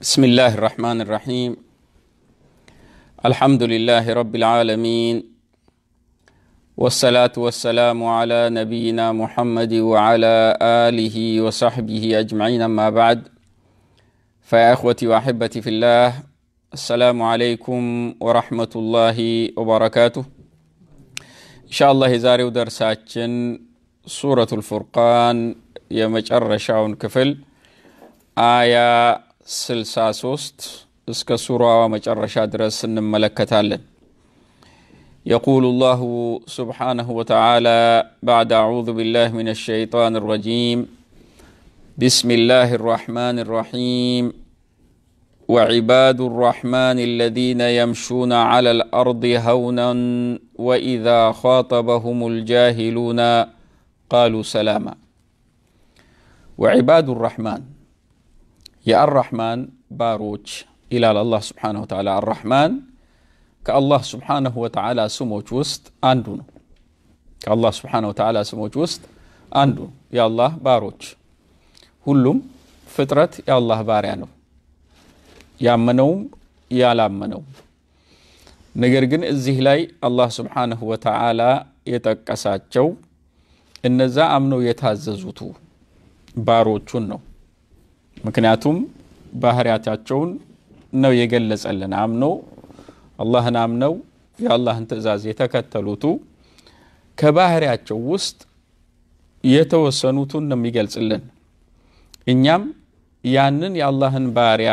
بسم الله الرحمن الرحيم الحمد لله رب العالمين والصلاة والسلام على نبينا محمد وعلى آله وصحبه أجمعين أما بعد فيا أخوتي وأحبتي في الله السلام عليكم ورحمة الله وبركاته إن شاء الله زاري ودرساتشن سورة الفرقان يا الرشاون كفل آية 63 እስከ ሱራዋ መጨረሻ رسن ملكة يقول الله سبحانه وتعالى بعد أعوذ بالله من الشيطان الرجيم بسم الله الرحمن الرحيم وعباد الرحمن الذين يمشون على الأرض هونا وإذا خاطبهم الجاهلون قالوا سلاما وعباد الرحمن يا الرحمن باروچ إلى الله سبحانه وتعالى الرحمن كالله سبحانه وتعالى سمو جوست أندون كالله سبحانه وتعالى سمو جوست أندون يا الله باروچ هلوم فترة يا الله باريانو يا منوم يا لام منوم نجرجن الزهلاي الله سبحانه وتعالى يتكسات جو إن زا أمنو يتهززوتو باروچون نو ምክንያቱም ባህርያታቸውን ነው የገለጸልን። አምነው አላህን አምነው የአላህን ትእዛዝ የተከተሉቱ ከባህርያቸው ውስጥ የተወሰኑቱን ነው የሚገልጽልን። እኛም ያንን የአላህን ባሪያ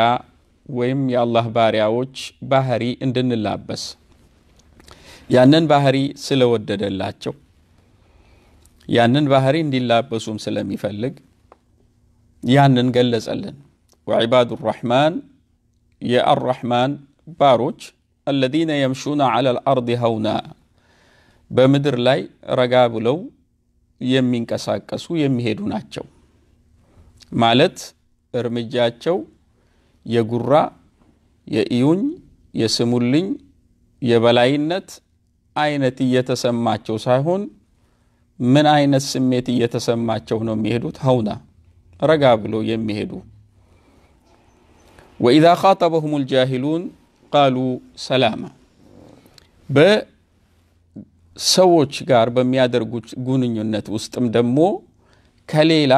ወይም የአላህ ባሪያዎች ባህሪ እንድንላበስ ያንን ባህሪ ስለወደደላቸው ያንን ባህሪ እንዲላበሱም ስለሚፈልግ يانن ያንን ገለጸልን وعباد الرحمن يا الرحمن باروج الذين يمشون على الأرض هونا بمدر لاي رقاب لو يمين كساكسو يمهدونا اتشو مالت ارمجات اتشو يا قراء يا ايون يا سمولين يا بلاينت اينتي يتسمى اتشو من اينت سميتي يتسمى اتشو نمهدوت هونا ረጋ ብለው የሚሄዱ ወኢዛ ኻጠበሁም ልጃሂሉን ቃሉ ሰላማ በሰዎች ጋር በሚያደርጉት ግንኙነት ውስጥም ደግሞ ከሌላ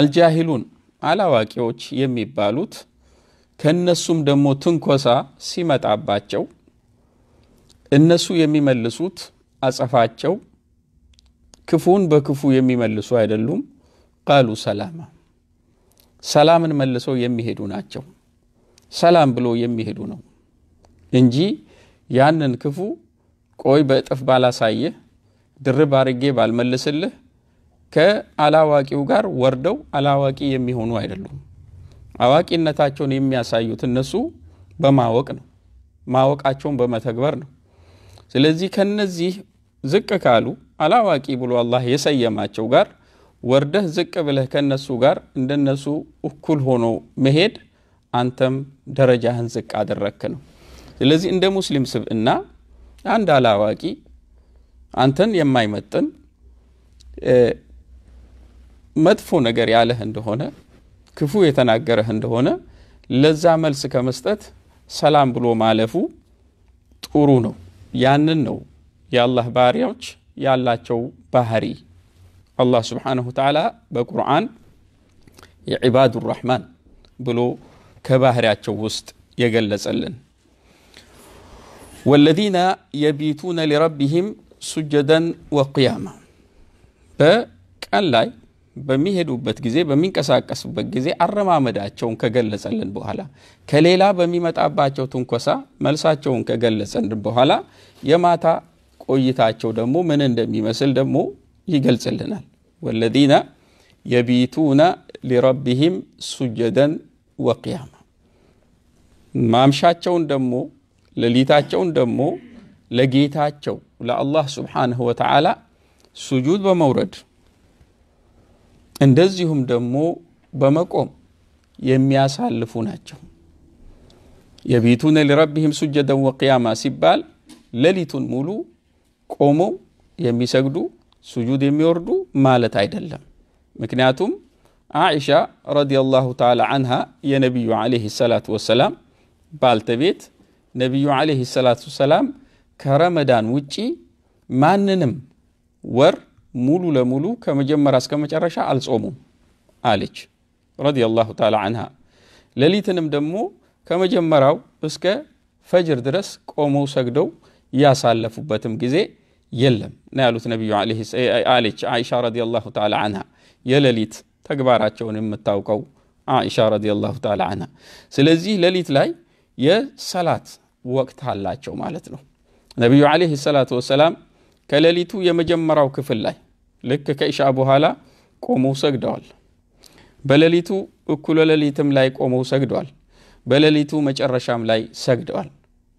አልጃሂሉን አላዋቂዎች የሚባሉት ከእነሱም ደግሞ ትንኮሳ ሲመጣባቸው እነሱ የሚመልሱት አጸፋቸው ክፉን በክፉ የሚመልሱ አይደሉም። ቃሉ ሰላማ ሰላምን መልሰው የሚሄዱ ናቸው። ሰላም ብሎ የሚሄዱ ነው እንጂ ያንን ክፉ ቆይ በእጥፍ ባላሳየህ፣ ድርብ አርጌ ባልመልስልህ ከአላዋቂው ጋር ወርደው አላዋቂ የሚሆኑ አይደሉም። አዋቂነታቸውን የሚያሳዩት እነሱ በማወቅ ነው፣ ማወቃቸውን በመተግበር ነው። ስለዚህ ከነዚህ ዝቅ ካሉ አላዋቂ ብሎ አላህ የሰየማቸው ጋር ወርደህ ዝቅ ብለህ ከነሱ ጋር እንደነሱ እኩል ሆኖ መሄድ አንተም ደረጃህን ዝቅ አደረክ ነው። ስለዚህ እንደ ሙስሊም ስብእና አንድ አላዋቂ አንተን የማይመጥን መጥፎ ነገር ያለህ እንደሆነ ክፉ የተናገረህ እንደሆነ ለዛ መልስ ከመስጠት ሰላም ብሎ ማለፉ ጥሩ ነው። ያንን ነው የአላህ ባህሪያዎች ያላቸው ባህሪ አላህ ስብሓንሁ ተዓላ በቁርአን የዒባዱ ራሕማን ብሎ ከባህሪያቸው ውስጥ የገለጸልን ወለዚነ የቢቱነ ሊረቢህም ሱጀደን ወቅያማ በቀን ላይ በሚሄዱበት ጊዜ በሚንቀሳቀሱበት ጊዜ አረማመዳቸውን ከገለጸልን በኋላ ከሌላ በሚመጣባቸው ትንኮሳ መልሳቸውን ከገለጸልን በኋላ የማታ ቆይታቸው ደግሞ ምን እንደሚመስል ደግሞ ይገልጽልናል። ወለዚነ የቢቱነ ሊረቢህም ሱጀደን ወቅያማ ማምሻቸውን ደግሞ ለሊታቸውን ደግሞ ለጌታቸው ለአላህ ስብሓንሁ ወተዓላ ሱጁድ በመውረድ እንደዚሁም ደግሞ በመቆም የሚያሳልፉ ናቸው። የቢቱነ ሊረቢህም ሱጀደን ወቅያማ ሲባል ሌሊቱን ሙሉ ቆመው የሚሰግዱ ሱጁድ የሚወርዱ ማለት አይደለም። ምክንያቱም አኢሻ ረዲየላሁ ተዓላ አንሃ የነቢዩ ዓለይሂ ሰላቱ ወሰላም ባልተቤት ነቢዩ ዓለይሂ ሰላቱ ወሰላም ከረመዳን ውጪ ማንንም ወር ሙሉ ለሙሉ ከመጀመሪያ እስከ መጨረሻ አልጾሙም አለች ረዲየላሁ ተዓላ አንሃ። ሌሊትንም ደግሞ ከመጀመሪያው እስከ ፈጅር ድረስ ቆመው ሰግደው ያሳለፉበትም ጊዜ يلم نالو النبي عليه الصلاة عائشة رضي الله تعالى عنها يلليت تقبارات شون متاوكو عائشة رضي الله تعالى عنها سلزي لليت لاي يا صلاة وقت هلا شو مالتلو النبي عليه الصلاة والسلام كلليتو يا مجمرة وكفل لاي لك كيش أبو هلا قومو سجدال بلليتو وكل لليتم لاي قومو سجدال بلليتو مجرشام لاي سجدال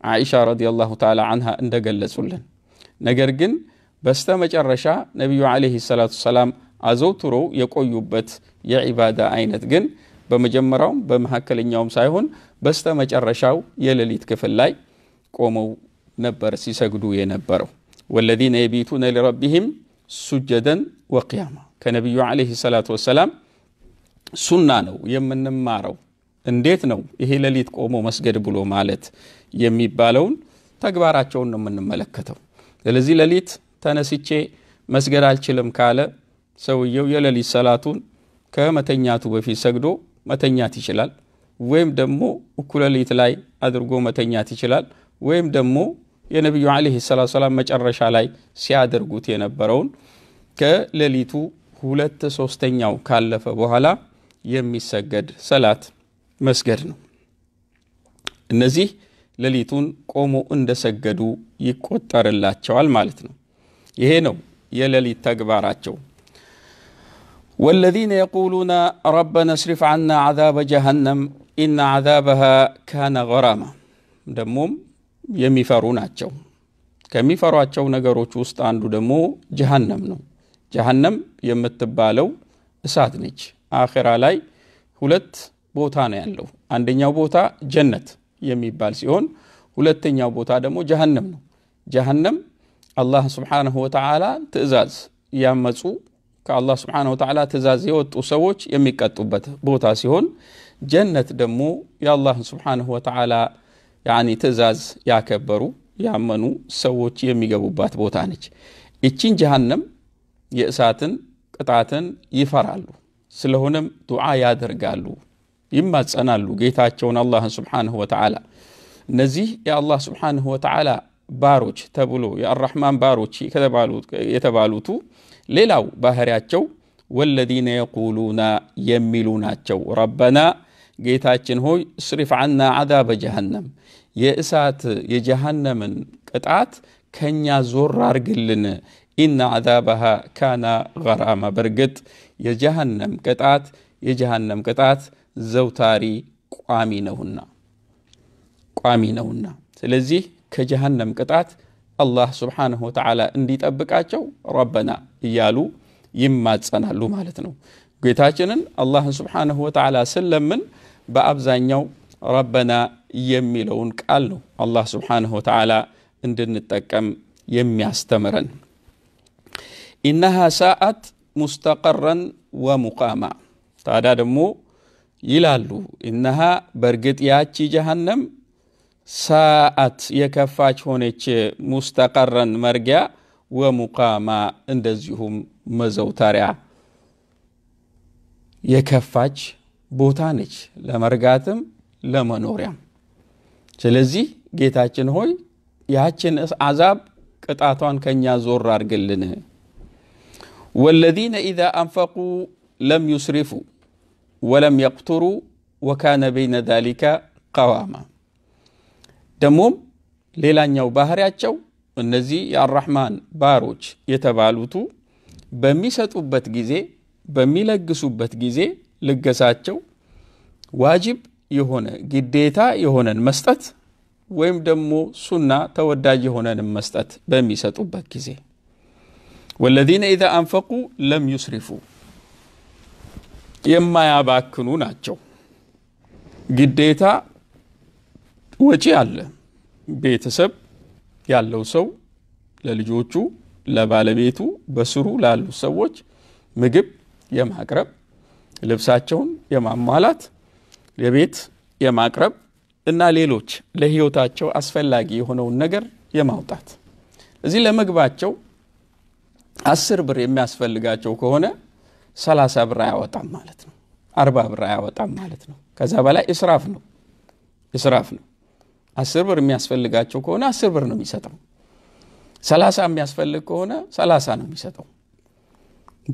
عائشة رضي الله تعالى عنها اندقل سلن ነገር ግን በስተ መጨረሻ ነቢዩ ዓለይሂ ሰላቱ ሰላም አዘውትሮ የቆዩበት የዒባዳ አይነት ግን በመጀመሪያውም በመካከለኛውም ሳይሆን በስተ መጨረሻው የሌሊት ክፍል ላይ ቆመው ነበር ሲሰግዱ የነበረው። ወለዚነ የቢቱነ ሊረቢህም ሱጀደን ወቅያማ ከነቢዩ ዓለይሂ ሰላቱ ወሰላም ሱና ነው የምንማረው። እንዴት ነው ይሄ ሌሊት ቆሞ መስገድ ብሎ ማለት የሚባለውን ተግባራቸውን ነው የምንመለከተው። ስለዚህ ሌሊት ተነስቼ መስገድ አልችልም ካለ ሰውየው የሌሊት ሰላቱን ከመተኛቱ በፊት ሰግዶ መተኛት ይችላል። ወይም ደግሞ እኩለ ሌሊት ላይ አድርጎ መተኛት ይችላል። ወይም ደግሞ የነቢዩ ዓለይሂ ሰላቱ ሰላም መጨረሻ ላይ ሲያደርጉት የነበረውን ከሌሊቱ ሁለት ሶስተኛው ካለፈ በኋላ የሚሰገድ ሰላት መስገድ ነው። እነዚህ ሌሊቱን ቆሞ እንደሰገዱ ይቆጠርላቸዋል ማለት ነው። ይሄ ነው የሌሊት ተግባራቸው። ወለዚነ የቁሉነ ረበና እስሪፍ አና ዓዛበ ጀሃነም ኢነ ዓዛበሃ ካነ ገራማ ደግሞም የሚፈሩ ናቸው። ከሚፈሯቸው ነገሮች ውስጥ አንዱ ደግሞ ጀሃነም ነው። ጀሃነም የምትባለው እሳት ነች። አኼራ ላይ ሁለት ቦታ ነው ያለው። አንደኛው ቦታ ጀነት የሚባል ሲሆን ሁለተኛው ቦታ ደግሞ ጀሃነም ነው። ጀሃነም አላህ ስብሓነሁ ወተዓላ ትእዛዝ ያመፁ ከአላህ ስብሓነሁ ወተዓላ ትእዛዝ የወጡ ሰዎች የሚቀጡበት ቦታ ሲሆን ጀነት ደግሞ የአላህ ስብሓነሁ ወተዓላ ትእዛዝ ያከበሩ ያመኑ ሰዎች የሚገቡባት ቦታ ነች። እቺን ጀሃነም የእሳትን ቅጣትን ይፈራሉ። ስለሆነም ዱዓ ያደርጋሉ። يما تسأنا لو جيتاتشون الله سبحانه وتعالى نزيه يا الله سبحانه وتعالى باروش تابلو يا الرحمن باروش يتبالوتو ليلاو باهرياتشو والذين يقولون يملون اتشو ربنا جيتاتشن هو صرف عنا عذاب جهنم يا اسات يا جهنم قطعات كان يا زور ارجلن ان عذابها كان غراما برقت يا جهنم قطعات يا جهنم قطعات ዘውታሪ ቋሚ ነውና ቋሚ ነውና ስለዚህ ከጀሃነም ቅጣት አላህ ስብሓንሁ ወተዓላ እንዲጠብቃቸው ረበና እያሉ ይማጸናሉ ማለት ነው ጌታችንን አላህን ስብሓንሁ ወተዓላ ስለምን በአብዛኛው ረበና የሚለውን ቃል ነው አላህ ስብሓንሁ ወተዓላ እንድንጠቀም የሚያስተምረን ኢነሃ ሰአት ሙስተቀረን ወሙቃማ ታዳ ደግሞ ይላሉ። እነሃ በእርግጥ ያቺ ጀሃነም ሳአት የከፋች ሆነች፣ ሙስተቀረን መርጊያ ወሙቃማ እንደዚሁም መዘውተሪያ የከፋች ቦታ ነች፣ ለመርጋትም ለመኖሪያም። ስለዚህ ጌታችን ሆይ ያችን አዛብ ቅጣቷን ከእኛ ዞር አድርግልን። ወለዚነ ኢዛ አንፈቁ ለም ዩስሪፉ ወለም የቅቱሩ ወካነ በይነ ዛሊከ ቀዋማ ደግሞም ሌላኛው ባህሪያቸው እነዚህ የአራሕማን ባሮች የተባሉቱ በሚሰጡበት ጊዜ በሚለግሱበት ጊዜ ልገሳቸው ዋጅብ የሆነ ግዴታ የሆነን መስጠት ወይም ደግሞ ሱና ተወዳጅ የሆነንም መስጠት በሚሰጡበት ጊዜ ወለዚነ ኢዛ አንፈቁ ለም ዩስሪፉ የማያባክኑ ናቸው። ግዴታ ወጪ አለ። ቤተሰብ ያለው ሰው ለልጆቹ፣ ለባለቤቱ፣ በስሩ ላሉ ሰዎች ምግብ የማቅረብ ልብሳቸውን የማሟላት የቤት የማቅረብ እና ሌሎች ለህይወታቸው አስፈላጊ የሆነውን ነገር የማውጣት እዚህ ለምግባቸው አስር ብር የሚያስፈልጋቸው ከሆነ ሰላሳ ብር አያወጣም ማለት ነው። አርባ ብር አያወጣም ማለት ነው። ከዛ በላይ እስራፍ ነው እስራፍ ነው። አስር ብር የሚያስፈልጋቸው ከሆነ አስር ብር ነው የሚሰጠው። ሰላሳ የሚያስፈልግ ከሆነ ሰላሳ ነው የሚሰጠው።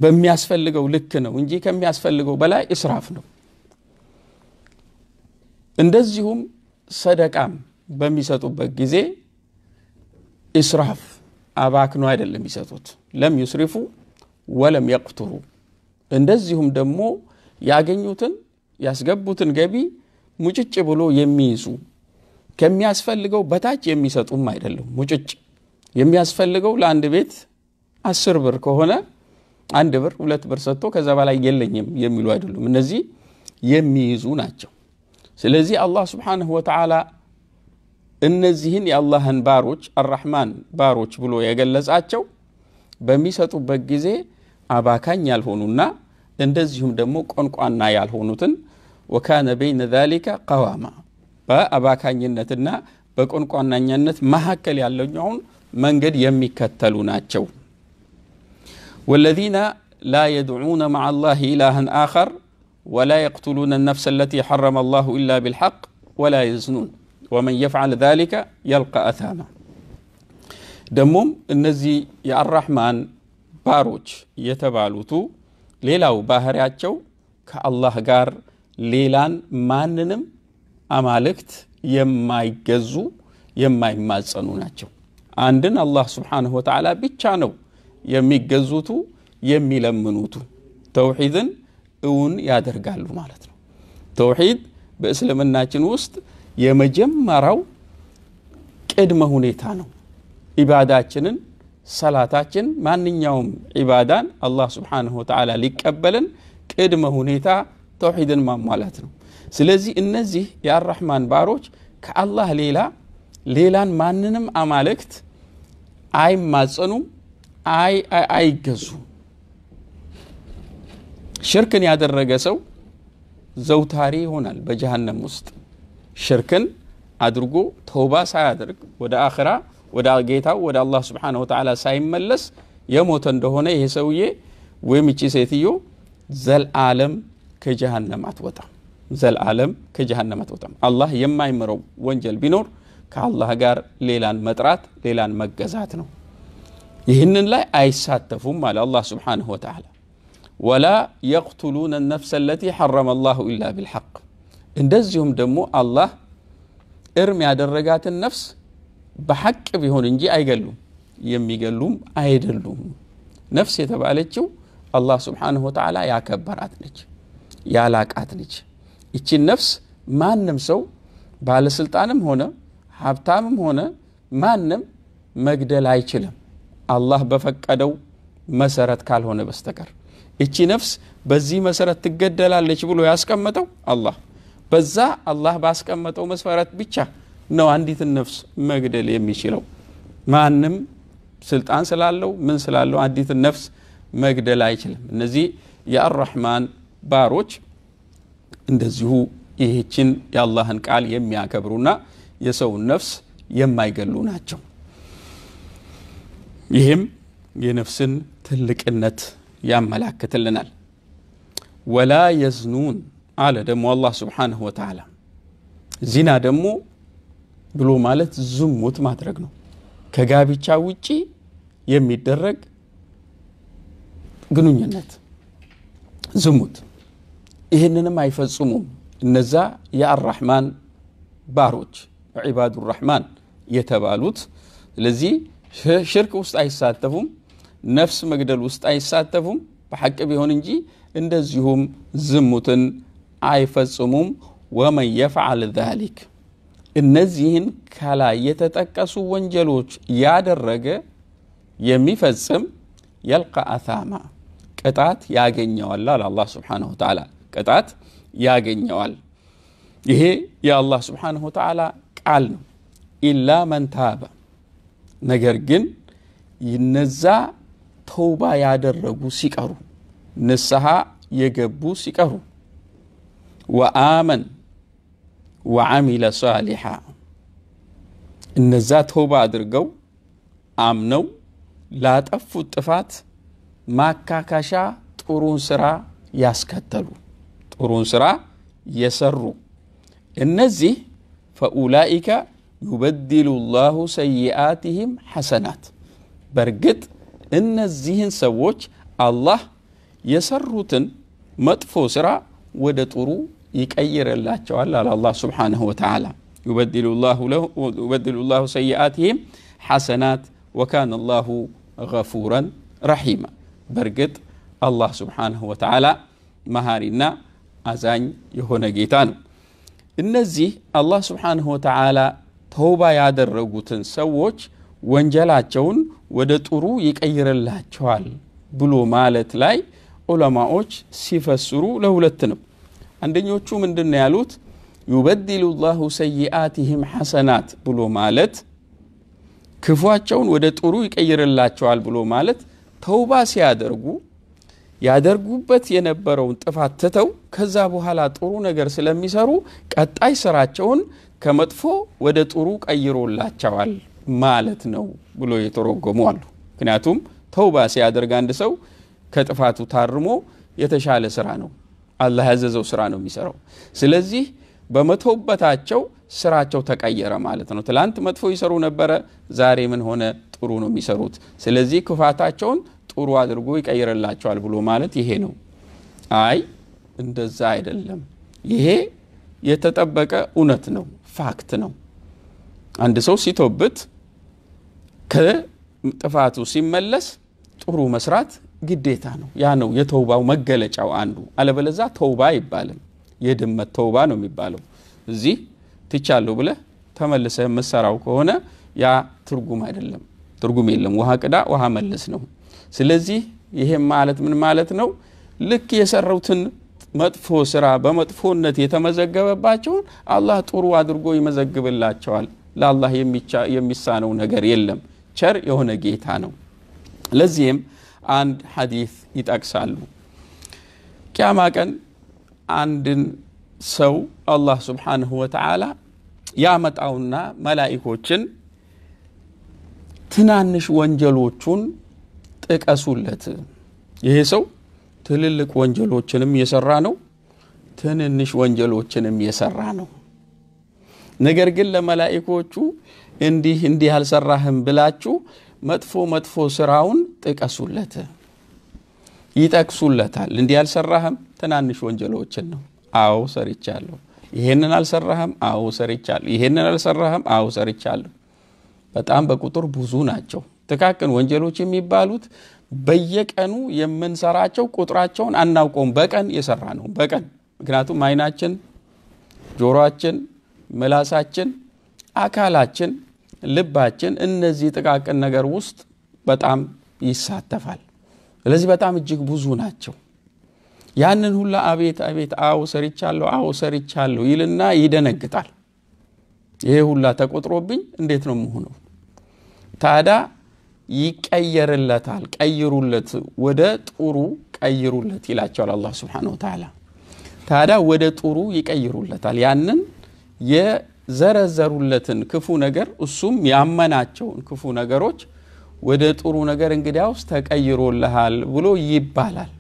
በሚያስፈልገው ልክ ነው እንጂ ከሚያስፈልገው በላይ እስራፍ ነው። እንደዚሁም ሰደቃም በሚሰጡበት ጊዜ እስራፍ አባክኖ አይደለም የሚሰጡት። ለም ዩስሪፉ ወለም የቅቱሩ እንደዚሁም ደግሞ ያገኙትን ያስገቡትን ገቢ ሙጭጭ ብሎ የሚይዙ ከሚያስፈልገው በታች የሚሰጡም አይደለም። ሙጭጭ የሚያስፈልገው ለአንድ ቤት አስር ብር ከሆነ አንድ ብር ሁለት ብር ሰጥቶ ከዛ በላይ የለኝም የሚሉ አይደሉም። እነዚህ የሚይዙ ናቸው። ስለዚህ አላህ ስብሓንሁ ወተዓላ እነዚህን የአላህን ባሮች አራሕማን ባሮች ብሎ የገለጻቸው በሚሰጡበት ጊዜ አባካኝ ያልሆኑና እንደዚሁም ደግሞ ቆንቋና ያልሆኑትን ወካነ በይነ ዛሊከ ቀዋማ በአባካኝነትና በቆንቋናኛነት መካከል ያለኛውን መንገድ የሚከተሉ ናቸው ወለዚነ ላ የድዑነ ማዓ ላህ ኢላሃን አኸር ولا يقتلون النفس التي حرم الله إلا بالحق ولا يزنون ومن يفعل ذلك يلقى أثاما دموم النزي يا الرحمن باروج يتبالوتو ሌላው ባህሪያቸው ከአላህ ጋር ሌላን ማንንም አማልክት የማይገዙ የማይማጸኑ ናቸው። አንድን አላህ ስብሓንሁ ወተዓላ ብቻ ነው የሚገዙቱ የሚለምኑቱ። ተውሒድን እውን ያደርጋሉ ማለት ነው። ተውሒድ በእስልምናችን ውስጥ የመጀመሪያው ቅድመ ሁኔታ ነው። ኢባዳችንን ሰላታችን ማንኛውም ዒባዳን አላህ ስብሓንሁ ወተዓላ ሊቀበልን ቅድመ ሁኔታ ተውሒድን ማሟላት ነው ስለዚህ እነዚህ የአራሕማን ባሮች ከአላህ ሌላ ሌላን ማንንም አማልክት አይማጸኑም አይ አይገዙም ሽርክን ያደረገ ሰው ዘውታሪ ይሆናል በጀሃነም ውስጥ ሽርክን አድርጎ ተውባ ሳያደርግ ወደ አኽራ ودا جيتا ودا الله سبحانه وتعالى سايم ملس يموت اندهونا يسوي ويمشي سيتيو زل عالم كجهنم اتوتا زل عالم كجهنم اتوتا الله يما يمرو وانجل بنور كالله غار ليلان مترات ليلان مجازاتنو يهنن لا اي ساتفهم على الله سبحانه وتعالى ولا يقتلون النفس التي حرم الله الا بالحق اندزهم دمو الله ارمي على النفس በሐቅ ቢሆን እንጂ አይገሉም የሚገሉም አይደሉም ነፍስ የተባለችው አላህ ስብሓንሁ ወተዓላ ያከበራት ነች ያላቃት ነች ይቺን ነፍስ ማንም ሰው ባለስልጣንም ሆነ ሀብታምም ሆነ ማንም መግደል አይችልም አላህ በፈቀደው መሰረት ካልሆነ በስተቀር እቺ ነፍስ በዚህ መሰረት ትገደላለች ብሎ ያስቀመጠው አላህ በዛ አላህ ባስቀመጠው መስፈረት ብቻ ነው አንዲትን ነፍስ መግደል የሚችለው ማንም ስልጣን ስላለው ምን ስላለው አንዲትን ነፍስ መግደል አይችልም እነዚህ የአራህማን ባሮች እንደዚሁ ይሄችን የአላህን ቃል የሚያከብሩና የሰውን ነፍስ የማይገሉ ናቸው ይህም የነፍስን ትልቅነት ያመላክትልናል ወላ የዝኑን አለ ደግሞ አላህ ስብሓንሁ ወተዓላ ዚና ደግሞ ብሎ ማለት ዝሙት ማድረግ ነው። ከጋብቻ ውጪ የሚደረግ ግንኙነት ዝሙት። ይህንንም አይፈጽሙም እነዛ የአራሕማን ባሮች ዒባዱ ራሕማን የተባሉት። ስለዚህ ሽርክ ውስጥ አይሳተፉም፣ ነፍስ መግደል ውስጥ አይሳተፉም በሐቅ ቢሆን እንጂ እንደዚሁም ዝሙትን አይፈጽሙም። ወመን የፍዓል ዛሊክ እነዚህን ከላይ የተጠቀሱ ወንጀሎች ያደረገ የሚፈጽም የልቃ አታማ ቅጣት ያገኘዋል አለ አላ ስብን ተላ ቅጣት ያገኘዋል ይሄ የአላ ስብን ተላ ቃል ነው ኢላ ታበ ነገር ግን ይነዛ ተውባ ያደረጉ ሲቀሩ ንስሐ የገቡ ሲቀሩ ወአመን وعمل صالحا إن الزات هو بادر قو آمنو لا تفو التفات ما كاكاشا تورون سرا ياسكتلو تورون سرا يسرو النزي فأولئك يبدل الله سيئاتهم حسنات برقت إن الزهن سووش الله يسروتن مدفو سرا ودتورو يكير الله على الله سبحانه وتعالى يبدل الله له يبدل الله سيئاتهم حسنات وكان الله غفورا رحيما برقد الله سبحانه وتعالى مهارنا أزاني يهون جيتان النزي الله سبحانه وتعالى توبة يادر رغوتن سووك ወንጀላቸውን ወደ ጥሩ ይቀይርላቸዋል ብሎ ማለት ላይ ዑለማዎች ሲፈስሩ ለሁለት ነው አንደኞቹ ምንድን ያሉት ዩበድሉ ላሁ ሰይአትህም ሐሰናት ብሎ ማለት ክፏቸውን ወደ ጥሩ ይቀይርላቸዋል ብሎ ማለት ተውባ ሲያደርጉ ያደርጉበት የነበረውን ጥፋት ትተው ከዛ በኋላ ጥሩ ነገር ስለሚሰሩ ቀጣይ ስራቸውን ከመጥፎ ወደ ጥሩ ቀይሮላቸዋል ማለት ነው ብሎ የተረጎሙ አሉ። ምክንያቱም ተውባ ሲያደርግ አንድ ሰው ከጥፋቱ ታርሞ የተሻለ ስራ ነው አላህ ያዘዘው ስራ ነው የሚሰራው። ስለዚህ በመተውበታቸው ስራቸው ተቀየረ ማለት ነው። ትላንት መጥፎ ይሰሩ ነበረ፣ ዛሬ ምን ሆነ? ጥሩ ነው የሚሰሩት። ስለዚህ ክፋታቸውን ጥሩ አድርጎ ይቀይርላቸዋል ብሎ ማለት ይሄ ነው። አይ እንደዛ አይደለም። ይሄ የተጠበቀ እውነት ነው፣ ፋክት ነው። አንድ ሰው ሲተውበት ከጥፋቱ ሲመለስ ጥሩ መስራት ግዴታ ነው። ያ ነው የተውባው መገለጫው አንዱ። አለበለዛ ተውባ አይባልም። የድመት ተውባ ነው የሚባለው። እዚህ ትቻለሁ ብለህ ተመልሰ የምትሰራው ከሆነ ያ ትርጉም አይደለም፣ ትርጉም የለም። ውሃ ቅዳ ውሃ መልስ ነው። ስለዚህ ይሄም ማለት ምን ማለት ነው? ልክ የሰሩትን መጥፎ ስራ በመጥፎነት የተመዘገበባቸውን አላህ ጥሩ አድርጎ ይመዘግብላቸዋል። ለአላህ የሚሳነው ነገር የለም። ቸር የሆነ ጌታ ነው። ለዚህም አንድ ሐዲስ ይጠቅሳሉ። ቅያማ ቀን አንድን ሰው አላህ ስብሓንሁ ወተዓላ ያመጣውና መላኢኮችን ትናንሽ ወንጀሎቹን ጥቀሱለት፣ ይሄ ሰው ትልልቅ ወንጀሎችንም የሰራ ነው፣ ትንንሽ ወንጀሎችንም የሰራ ነው። ነገር ግን ለመላኢኮቹ እንዲህ እንዲህ አልሰራህም ብላችሁ መጥፎ መጥፎ ስራውን ጥቀሱለት ይጠቅሱለታል። እንዲህ አልሰራህም ትናንሽ ወንጀሎችን ነው። አዎ ሰርቻለሁ። ይሄንን አልሰራህም? አዎ ሰርቻለሁ። ይሄንን አልሰራህም? አዎ ሰርቻለሁ። በጣም በቁጥር ብዙ ናቸው። ጥቃቅን ወንጀሎች የሚባሉት በየቀኑ የምንሰራቸው ቁጥራቸውን አናውቀውም። በቀን የሰራ ነው በቀን ምክንያቱም አይናችን፣ ጆሮችን፣ ምላሳችን፣ አካላችን ልባችን እነዚህ ጥቃቅን ነገር ውስጥ በጣም ይሳተፋል። ስለዚህ በጣም እጅግ ብዙ ናቸው። ያንን ሁላ አቤት አቤት፣ አዎ ሰርቻለሁ፣ አዎ ሰርቻለሁ ይልና ይደነግጣል። ይሄ ሁላ ተቆጥሮብኝ እንዴት ነው የምሆነው? ታዳ ይቀየርለታል። ቀይሩለት፣ ወደ ጥሩ ቀይሩለት ይላቸዋል አላ ስብን ወተዓላ። ወደ ጥሩ ይቀይሩለታል ያንን ዘረዘሩለትን ክፉ ነገር እሱም ያመናቸውን ክፉ ነገሮች ወደ ጥሩ ነገር እንግዲያውስ ተቀይሮልሃል ብሎ ይባላል።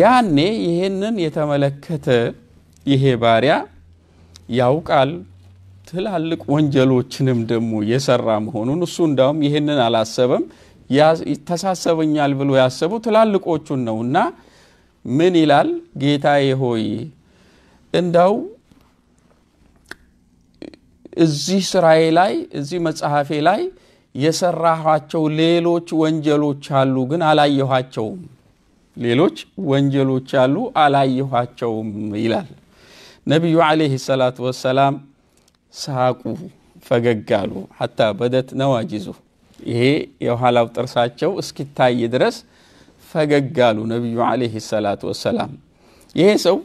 ያኔ ይህንን የተመለከተ ይሄ ባሪያ ያውቃል ትላልቅ ወንጀሎችንም ደግሞ የሰራ መሆኑን። እሱ እንዳውም ይህንን አላሰበም። ይተሳሰበኛል ብሎ ያሰቡ ትላልቆቹን ነው እና ምን ይላል? ጌታዬ ሆይ እንዳው እዚህ ስራዬ ላይ እዚህ መጽሐፌ ላይ የሰራኋቸው ሌሎች ወንጀሎች አሉ፣ ግን አላየኋቸውም። ሌሎች ወንጀሎች አሉ፣ አላየኋቸውም ይላል ነቢዩ ዓለይሂ ሰላቱ ወሰላም። ሳቁ፣ ፈገግ አሉ። ሐታ በደት ነዋጅዙ ይሄ የኋላው ጥርሳቸው እስኪታይ ድረስ ፈገግ አሉ ነቢዩ ዓለይሂ ሰላቱ ወሰላም። ይሄ ሰው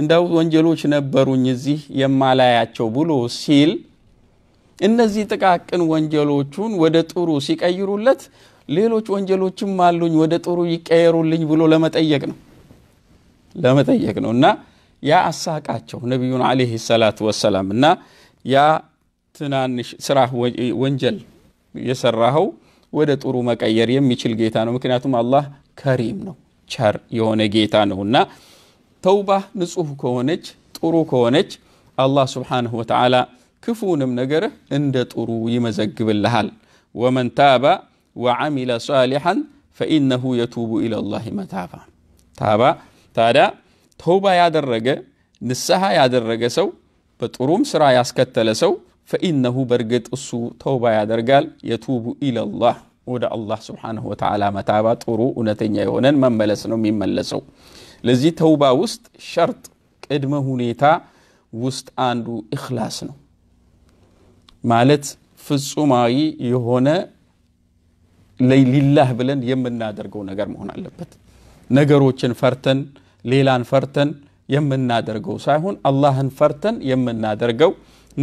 እንዳውት ወንጀሎች ነበሩኝ እዚህ የማላያቸው ብሎ ሲል እነዚህ ጥቃቅን ወንጀሎቹን ወደ ጥሩ ሲቀይሩለት ሌሎች ወንጀሎችም አሉኝ ወደ ጥሩ ይቀየሩልኝ ብሎ ለመጠየቅ ነው ለመጠየቅ ነው እና ያ አሳቃቸው ነቢዩን አለይሂ ሰላቱ ወሰላም እና ያ ትናንሽ ስራ ወንጀል የሰራኸው ወደ ጥሩ መቀየር የሚችል ጌታ ነው። ምክንያቱም አላህ ከሪም ነው፣ ቸር የሆነ ጌታ ነው እና ተውባ ንጹህ ከሆነች ጥሩ ከሆነች አላህ ስብሓንሁ ወተዓላ ክፉንም ነገርህ እንደ ጥሩ ይመዘግብልሃል ወመን ታባ ወዓሚለ ሳሊሐን ፈኢነሁ የቱቡ ኢለላህ መታባ ታባ ታዲያ ተውባ ያደረገ ንስሐ ያደረገ ሰው በጥሩም ስራ ያስከተለ ሰው ፈኢነሁ በእርግጥ እሱ ተውባ ያደርጋል የቱቡ ኢለላህ ወደ አላህ ስብሓንሁ ወተዓላ መታባ ጥሩ እውነተኛ የሆነን መመለስ ነው የሚመለሰው ለዚህ ተውባ ውስጥ ሸርጥ ቅድመ ሁኔታ ውስጥ አንዱ እክላስ ነው። ማለት ፍጹማዊ የሆነ ሊላህ ብለን የምናደርገው ነገር መሆን አለበት። ነገሮችን ፈርተን ሌላን ፈርተን የምናደርገው ሳይሆን አላህን ፈርተን የምናደርገው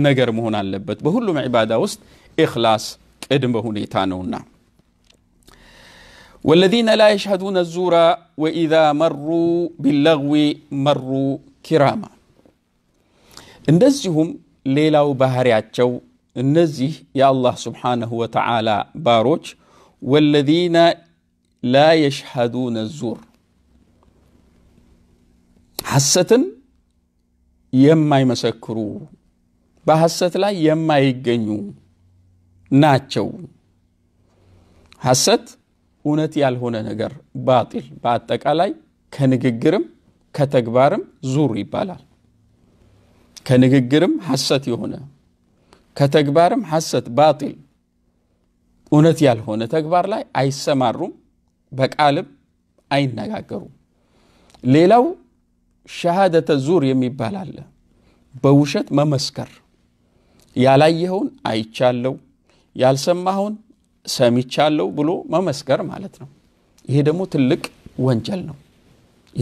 ነገር መሆን አለበት። በሁሉም ዒባዳ ውስጥ እክላስ ቅድመ ሁኔታ ነውና والذين لا يشهدون الزور وإذا مروا باللغو مروا كراما እንደዚሁም ሌላው ባህሪያቸው እነዚህ የአላህ ስብሓንሁ ወተዓላ ባሮች ወለዚነ ላ የሽሀዱነ ዙር ሐሰትን የማይመሰክሩ በሐሰት ላይ የማይገኙ ናቸው ሐሰት እውነት ያልሆነ ነገር ባጢል በአጠቃላይ ከንግግርም ከተግባርም ዙር ይባላል። ከንግግርም ሐሰት የሆነ ከተግባርም ሐሰት ባጢል እውነት ያልሆነ ተግባር ላይ አይሰማሩም፣ በቃልም አይነጋገሩም። ሌላው ሸሃደተ ዙር የሚባል አለ። በውሸት መመስከር ያላየኸውን አይቻለው፣ ያልሰማኸውን سامي تشالو بلو ما مسكر مالتنا هي دمو تلك وانجلنا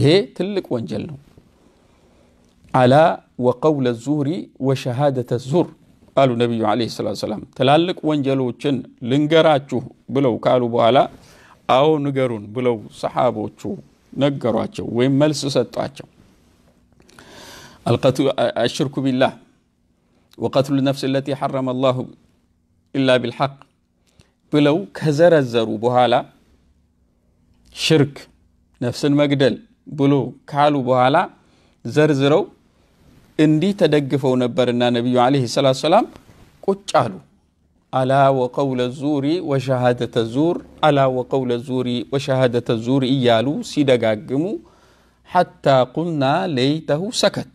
هي تلك وانجلنا على وقول الزهري وشهادة الزور قالوا نبي عليه الصلاة والسلام تلالك وانجلو تشن لنقراتشو بلو قالوا بوالا أو نقرون بلو صحابو تشو نقراتشو وين ملس ستواتشو القتل الشرك بالله وقتل النفس التي حرم الله إلا بالحق ብለው ከዘረዘሩ በኋላ ሽርክ፣ ነፍስን መግደል ብሎ ካሉ በኋላ ዘርዝረው እንዲህ ተደግፈው ነበርና ነቢዩ ዓለይሂ ሰላቱ ሰላም ቁጭ አሉ። አላ ወቀውለ ዙሪ ወሸሃደተ ዙር አላ ወቀውለ ዙሪ ወሸሃደተ ዙር እያሉ ሲደጋግሙ ሐታ ቁልና ለይተሁ ሰከት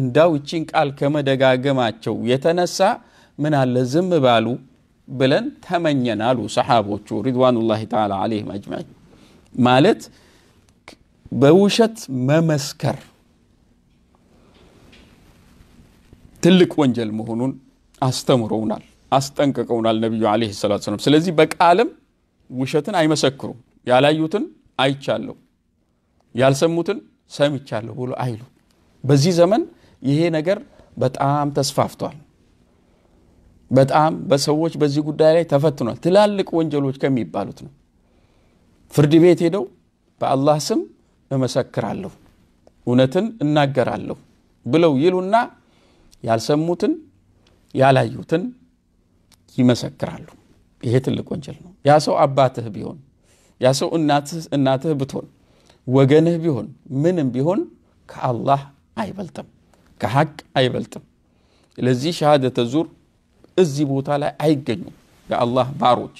እንዳው ቃል ከመደጋገማቸው የተነሳ ምን አለ ዝም ባሉ ብለን ተመኘን አሉ ሰሓቦቹ ሪድዋኑላሂ ተዓላ አለይህም አጅማዒን። ማለት በውሸት መመስከር ትልቅ ወንጀል መሆኑን አስተምረውናል፣ አስጠንቅቀውናል ነቢዩ ዓለይሂ ሰላቱ ሰላም። ስለዚህ በቃልም ውሸትን አይመሰክሩም። ያላዩትን አይቻለሁ፣ ያልሰሙትን ሰምቻለሁ ብሎ አይሉ። በዚህ ዘመን ይሄ ነገር በጣም ተስፋፍቷል። በጣም በሰዎች በዚህ ጉዳይ ላይ ተፈትኗል። ትላልቅ ወንጀሎች ከሚባሉት ነው። ፍርድ ቤት ሄደው በአላህ ስም እመሰክራለሁ፣ እውነትን እናገራለሁ ብለው ይሉና ያልሰሙትን ያላዩትን ይመሰክራሉ። ይሄ ትልቅ ወንጀል ነው። ያ ሰው አባትህ ቢሆን፣ ያ ሰው እናትህ ብትሆን፣ ወገንህ ቢሆን፣ ምንም ቢሆን ከአላህ አይበልጥም፣ ከሐቅ አይበልጥም። ለዚህ ሻሃደተ ዙር እዚህ ቦታ ላይ አይገኙም የአላህ ባሮች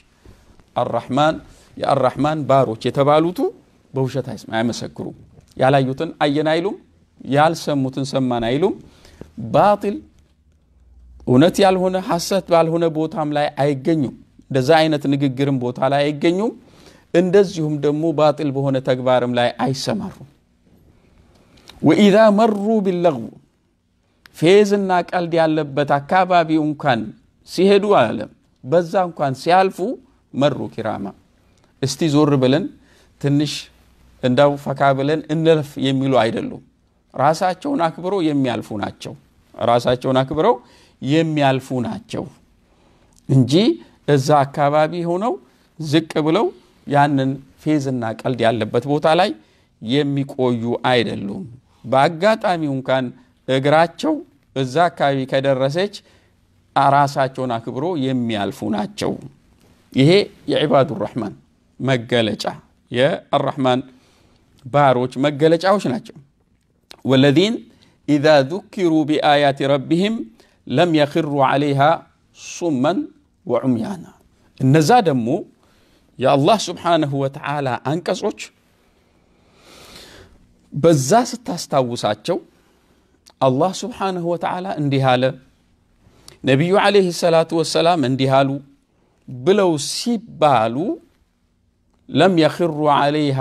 አራህማን የአራህማን ባሮች የተባሉቱ በውሸት አይመሰክሩም ያላዩትን አየን አይሉም ያልሰሙትን ሰማን አይሉም ባጢል እውነት ያልሆነ ሐሰት ባልሆነ ቦታም ላይ አይገኙም እንደዛ አይነት ንግግርም ቦታ ላይ አይገኙም እንደዚሁም ደግሞ ባጢል በሆነ ተግባርም ላይ አይሰማሩም ወኢዛ መሩ ቢለغ ፌዝና ቀልድ ያለበት አካባቢ እንኳን ሲሄዱ አለ በዛ እንኳን ሲያልፉ መሩ ኪራማ እስቲ ዞር ብለን ትንሽ እንዳው ፈካ ብለን እንለፍ የሚሉ አይደሉም ራሳቸውን አክብረው የሚያልፉ ናቸው ራሳቸውን አክብረው የሚያልፉ ናቸው እንጂ እዛ አካባቢ ሆነው ዝቅ ብለው ያንን ፌዝና ቀልድ ያለበት ቦታ ላይ የሚቆዩ አይደሉም በአጋጣሚው እንኳን እግራቸው እዛ አካባቢ ከደረሰች راساتشون أكبرو يمي ألفوناتشو يهي يا عباد الرحمن مقالجة يا الرحمن باروش مقالجة وشناتشو والذين إذا ذكروا بآيات ربهم لم يخروا عليها صما وعميانا النزاد مو يا الله سبحانه وتعالى أنكسوش بزاس التاستاوساتشو الله سبحانه وتعالى اندهاله ነቢዩ ዓለይህ ሰላቱ ወሰላም እንዲህ አሉ ብለው ሲባሉ ለም የኽሩ ዓለይሃ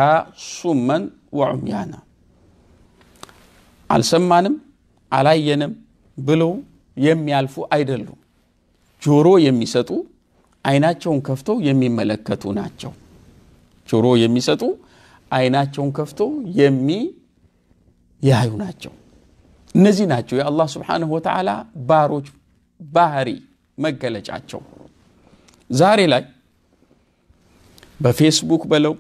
ሱመን ወዑምያና አልሰማንም አላየንም ብለው የሚያልፉ አይደሉም። ጆሮ የሚሰጡ አይናቸውን ከፍተው የሚመለከቱ ናቸው። ጆሮ የሚሰጡ አይናቸውን ከፍተው የሚያዩ ናቸው። እነዚህ ናቸው የአላህ ስብሓንሁ ወተዓላ ባሮች ባህሪ መገለጫቸው ዛሬ ላይ በፌስቡክ በለው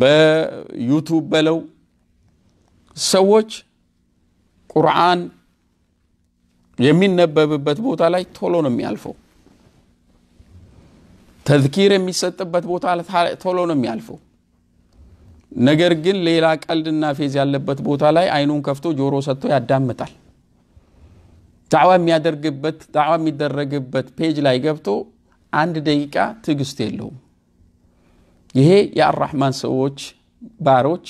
በዩቱብ በለው ሰዎች ቁርአን የሚነበብበት ቦታ ላይ ቶሎ ነው የሚያልፈው። ተዝኪር የሚሰጥበት ቦታ ቶሎ ነው የሚያልፈው። ነገር ግን ሌላ ቀልድና ፌዝ ያለበት ቦታ ላይ አይኑን ከፍቶ ጆሮ ሰጥቶ ያዳምጣል። ዳዕዋ የሚያደርግበት ዳዕዋ የሚደረግበት ፔጅ ላይ ገብቶ አንድ ደቂቃ ትዕግስት የለውም። ይሄ የአራህማን ሰዎች ባሮች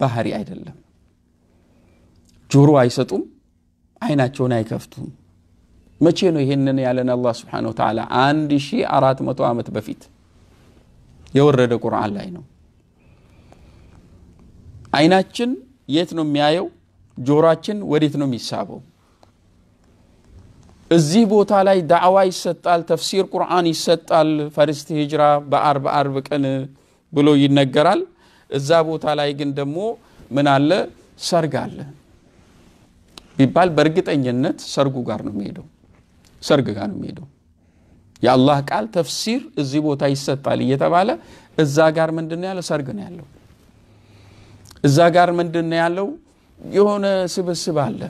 ባህሪ አይደለም። ጆሮ አይሰጡም፣ አይናቸውን አይከፍቱም። መቼ ነው ይህንን ያለን? አላህ ሺ ወተዓላ 1400 ዓመት በፊት የወረደ ቁርአን ላይ ነው። አይናችን የት ነው የሚያየው? ጆሮችን ወዴት ነው የሚሳበው? እዚህ ቦታ ላይ ዳዕዋ ይሰጣል፣ ተፍሲር ቁርአን ይሰጣል። ፈርስት ሂጅራ በአርብ አርብ ቀን ብሎ ይነገራል። እዛ ቦታ ላይ ግን ደግሞ ምን አለ ሰርግ አለ ቢባል በእርግጠኝነት ሰርጉ ጋር ነው የሚሄደው፣ ሰርግ ጋር ነው የሚሄደው። የአላህ ቃል ተፍሲር እዚህ ቦታ ይሰጣል እየተባለ እዛ ጋር ምንድን ነው ያለው? ሰርግ ነው ያለው። እዛ ጋር ምንድን ነው ያለው? የሆነ ስብስብ አለ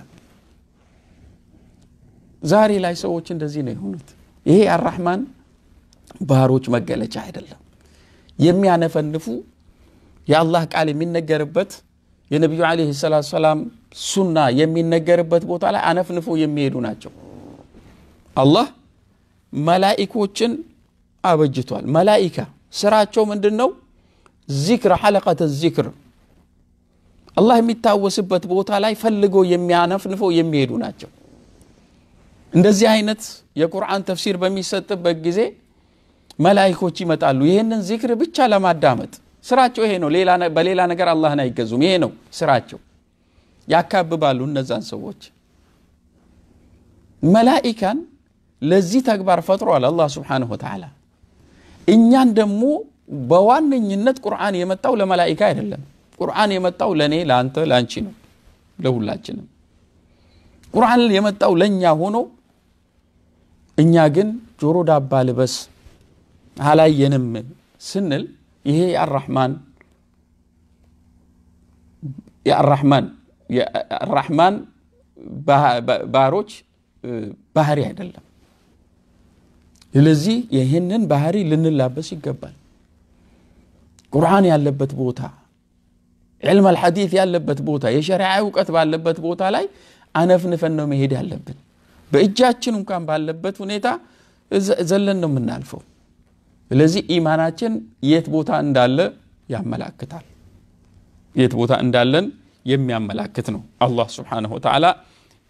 ዛሬ ላይ ሰዎች እንደዚህ ነው የሆኑት። ይሄ አራህማን ባህሮች መገለጫ አይደለም። የሚያነፈንፉ የአላህ ቃል የሚነገርበት የነቢዩ ዓለይሂ ሰላት ሰላም ሱና የሚነገርበት ቦታ ላይ አነፍንፎ የሚሄዱ ናቸው። አላህ መላኢኮችን አበጅቷል። መላኢካ ስራቸው ምንድን ነው? ዚክር ሐለቀተ ዚክር አላህ የሚታወስበት ቦታ ላይ ፈልጎ የሚያነፍንፎ የሚሄዱ ናቸው። እንደዚህ አይነት የቁርአን ተፍሲር በሚሰጥበት ጊዜ መላይኮች ይመጣሉ ይህንን ዚክር ብቻ ለማዳመጥ ስራቸው ይሄ ነው በሌላ ነገር አላህን አይገዙም ይሄ ነው ስራቸው ያካብባሉ እነዛን ሰዎች መላኢካን ለዚህ ተግባር ፈጥሯል አላህ ስብሓንሁ ወተዓላ እኛን ደግሞ በዋነኝነት ቁርአን የመጣው ለመላኢካ አይደለም ቁርአን የመጣው ለእኔ ለአንተ ለአንቺ ነው ለሁላችንም ቁርአን የመጣው ለእኛ ሆኖ እኛ ግን ጆሮ ዳባ ልበስ አላየንም ስንል ይሄ የአራማን የአራማን የአራማን ባህሮች ባህሪ አይደለም። ስለዚህ ይህንን ባህሪ ልንላበስ ይገባል። ቁርአን ያለበት ቦታ፣ ዕልም አልሐዲት ያለበት ቦታ፣ የሸሪዓ እውቀት ባለበት ቦታ ላይ አነፍንፈን ነው መሄድ ያለብን። بإجاتشن ونكام باللبت ونيتا زلن نمنا الفو لذي إيماناتشن يتبوتا اندال يعمل أكتال يتبوتا اندالن يم يعمل أكتنو الله سبحانه وتعالى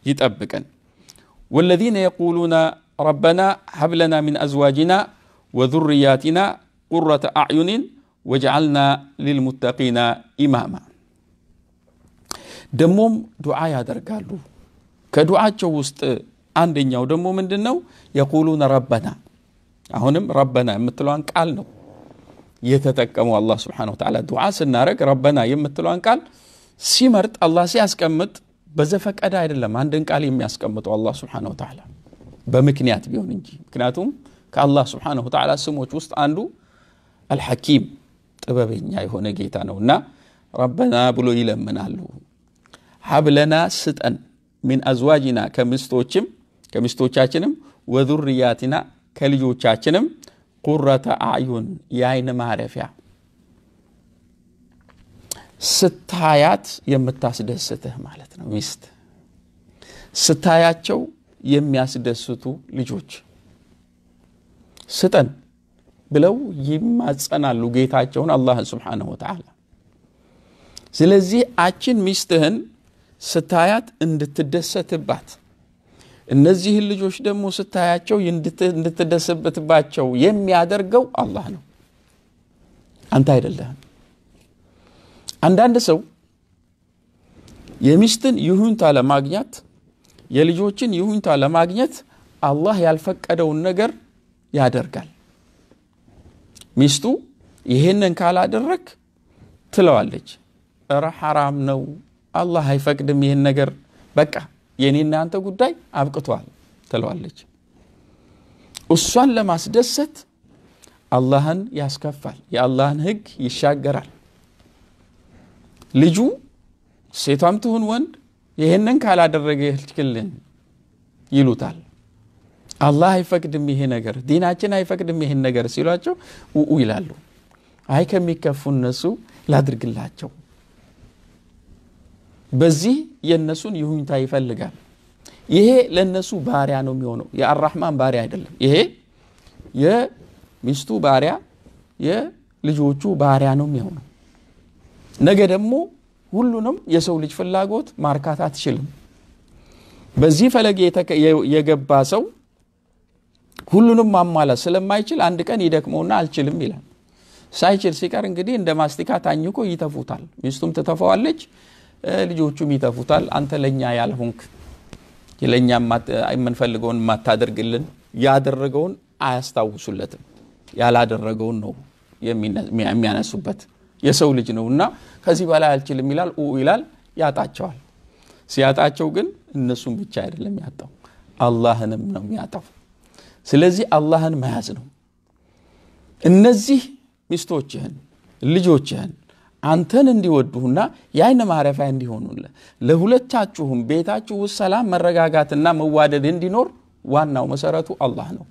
يتأبكا والذين يقولون ربنا هب لنا من أزواجنا وذرياتنا قرة أعين وجعلنا للمتقين إماما دموم دعايا يا درقالو كدعاء جوست አንደኛው ደግሞ ምንድን ነው የቁሉነ ረበና አሁንም ረበና የምትለዋን ቃል ነው የተጠቀሙ አላ ስብን ተላ ዱዓ ስናደረግ ረበና የምትለዋን ቃል ሲመርጥ አላ ሲያስቀምጥ በዘፈቀደ አይደለም አንድን ቃል የሚያስቀምጠው አላ ስብን ተላ በምክንያት ቢሆን እንጂ ምክንያቱም ከአላህ ስብሓነሁ ወተዓላ ስሞች ውስጥ አንዱ አልሐኪም ጥበበኛ የሆነ ጌታ ነው እና ረበና ብሎ ይለምናሉ ሀብለና ስጠን ሚን አዝዋጅና ከምስቶችም ከሚስቶቻችንም ወዙርያቲና ከልጆቻችንም ቁረተ አዩን የአይን ማረፊያ ስታያት የምታስደስትህ ማለት ነው ሚስት ስታያቸው የሚያስደስቱ ልጆች ስጠን ብለው ይማጸናሉ ጌታቸውን አላህን ስብሓንሁ ወተላ ስለዚህ አችን ሚስትህን ስታያት እንድትደሰትባት እነዚህን ልጆች ደግሞ ስታያቸው እንድትደሰበትባቸው የሚያደርገው አላህ ነው፣ አንተ አይደለህም። አንዳንድ ሰው የሚስትን ይሁንታ ለማግኘት የልጆችን ይሁንታ ለማግኘት አላህ ያልፈቀደውን ነገር ያደርጋል። ሚስቱ ይሄንን ካላደረግ ትለዋለች፣ እረ ሐራም ነው፣ አላህ አይፈቅድም ይህን ነገር በቃ የኔ እናንተ ጉዳይ አብቅቷል ትለዋለች። እሷን ለማስደሰት አላህን ያስከፋል፣ የአላህን ህግ ይሻገራል። ልጁ ሴቷም ትሁን ወንድ ይህንን ካላደረገ ይህልክልን ይሉታል። አላህ አይፈቅድም ይሄ ነገር፣ ዲናችን አይፈቅድም ይሄን ነገር ሲሏቸው ውኡ ይላሉ። አይ ከሚከፉ እነሱ ላድርግላቸው በዚህ የእነሱን ይሁኝታ ይፈልጋል። ይሄ ለእነሱ ባሪያ ነው የሚሆነው። የአራህማን ባሪያ አይደለም። ይሄ የሚስቱ ባሪያ፣ የልጆቹ ባሪያ ነው የሚሆነው። ነገ ደግሞ ሁሉንም የሰው ልጅ ፍላጎት ማርካት አትችልም። በዚህ ፈለግ የገባ ሰው ሁሉንም ማሟላት ስለማይችል አንድ ቀን ይደክመውና አልችልም ይላል። ሳይችል ሲቀር እንግዲህ እንደ ማስቲካ ታኝኮ ይተፉታል። ሚስቱም ትተፈዋለች ልጆቹም ይተፉታል። አንተ ለእኛ ያልሆንክ ለእኛ የምንፈልገውን የማታደርግልን ያደረገውን አያስታውሱለትም። ያላደረገውን ነው የሚያነሱበት። የሰው ልጅ ነው እና ከዚህ በላይ አልችልም ይላል ይላል፣ ያጣቸዋል። ሲያጣቸው ግን እነሱም ብቻ አይደለም ያጣው አላህንም ነው የሚያጣው። ስለዚህ አላህን መያዝ ነው። እነዚህ ሚስቶችህን ልጆችህን አንተን እንዲወዱህና የአይን ማረፊያ እንዲሆኑልህ ለሁለታችሁም ቤታችሁ ውስጥ ሰላም መረጋጋትና መዋደድ እንዲኖር ዋናው መሰረቱ አላህ ነው።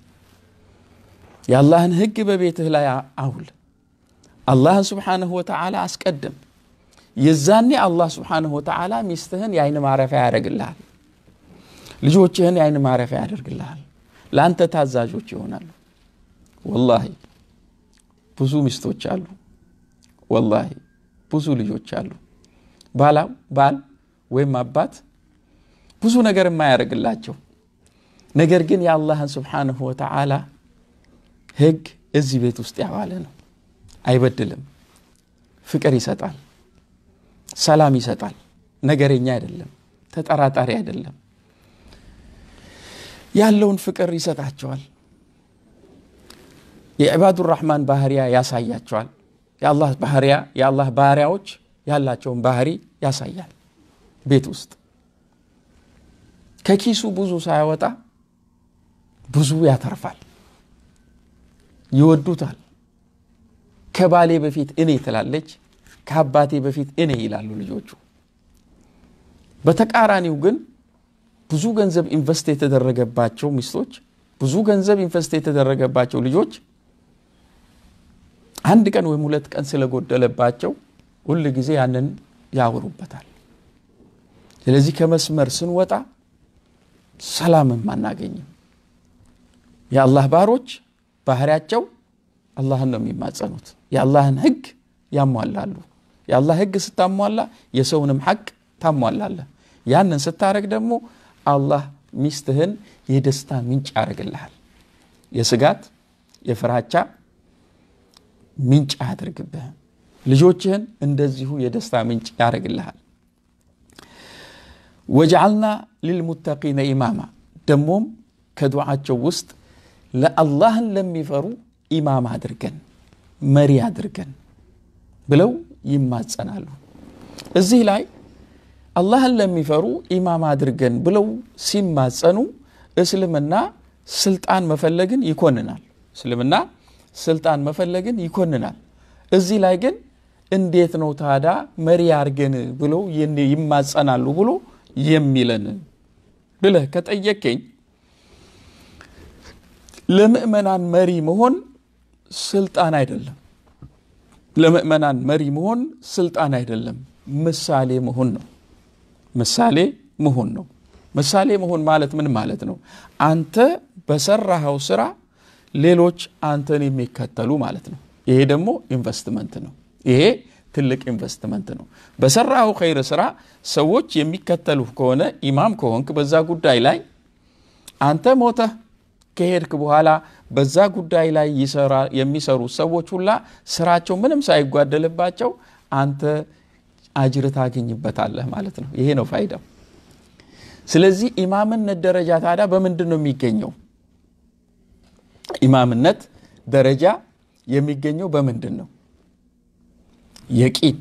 የአላህን ህግ በቤትህ ላይ አውል። አላህን ስብሓንሁ ወተዓላ አስቀድም። የዛኔ አላህ ስብሓንሁ ወተዓላ ሚስትህን የአይን ማረፊያ ያደርግልሃል። ልጆችህን የአይን ማረፊያ ያደርግልሃል። ለአንተ ታዛዦች ይሆናሉ። ወላ ብዙ ሚስቶች አሉ ወላ ብዙ ልጆች አሉ። ባላ ባል ወይም አባት ብዙ ነገር የማያደርግላቸው ነገር ግን የአላህን ስብሓንሁ ወተዓላ ህግ እዚህ ቤት ውስጥ ያዋለ ነው። አይበድልም። ፍቅር ይሰጣል፣ ሰላም ይሰጣል። ነገረኛ አይደለም፣ ተጠራጣሪ አይደለም። ያለውን ፍቅር ይሰጣቸዋል። የዕባዱ ራሕማን ባህሪያ ያሳያቸዋል። የአላህ ባህሪያ የአላህ ባህሪያዎች ያላቸውን ባህሪ ያሳያል ቤት ውስጥ ከኪሱ ብዙ ሳያወጣ ብዙ ያተርፋል ይወዱታል ከባሌ በፊት እኔ ትላለች ከአባቴ በፊት እኔ ይላሉ ልጆቹ በተቃራኒው ግን ብዙ ገንዘብ ኢንቨስት የተደረገባቸው ሚስቶች ብዙ ገንዘብ ኢንቨስት የተደረገባቸው ልጆች አንድ ቀን ወይም ሁለት ቀን ስለጎደለባቸው ሁል ጊዜ ያንን ያወሩበታል። ስለዚህ ከመስመር ስንወጣ ሰላምም አናገኝም። የአላህ ባሮች ባህሪያቸው አላህን ነው የሚማጸኑት። የአላህን ህግ ያሟላሉ። የአላህ ህግ ስታሟላ የሰውንም ሐቅ ታሟላለህ። ያንን ስታረግ ደግሞ አላህ ሚስትህን የደስታ ምንጭ ያደረግልሃል የስጋት የፍራቻ ምንጭ አያደርግብህም። ልጆችህን እንደዚሁ የደስታ ምንጭ ያደርግልሃል። ወጀዓልና ልልሙተቂነ ኢማማ ደሞም ከዱዓቸው ውስጥ ለአላህን ለሚፈሩ ኢማም አድርገን መሪ አድርገን ብለው ይማጸናሉ። እዚህ ላይ አላህን ለሚፈሩ ኢማም አድርገን ብለው ሲማጸኑ እስልምና ስልጣን መፈለግን ይኮንናል። እስልምና ስልጣን መፈለግን ይኮንናል። እዚህ ላይ ግን እንዴት ነው ታዳ መሪ አድርገን ብሎ ይማጸናሉ ብሎ የሚለን ብለህ ከጠየቀኝ ለምእመናን መሪ መሆን ስልጣን አይደለም። ለምእመናን መሪ መሆን ስልጣን አይደለም፣ ምሳሌ መሆን ነው። ምሳሌ መሆን ነው። ምሳሌ መሆን ማለት ምን ማለት ነው? አንተ በሰራኸው ስራ ሌሎች አንተን የሚከተሉ ማለት ነው። ይሄ ደግሞ ኢንቨስትመንት ነው። ይሄ ትልቅ ኢንቨስትመንት ነው። በሰራው ኸይር ስራ ሰዎች የሚከተሉ ከሆነ ኢማም ከሆንክ በዛ ጉዳይ ላይ አንተ ሞተህ ከሄድክ በኋላ በዛ ጉዳይ ላይ የሚሰሩ ሰዎች ሁላ ስራቸው ምንም ሳይጓደልባቸው አንተ አጅር ታገኝበታለህ ማለት ነው። ይሄ ነው ፋይዳው። ስለዚህ ኢማምነት ደረጃ ታዲያ በምንድን ነው የሚገኘው? ኢማምነት ደረጃ የሚገኘው በምንድን ነው? የቂን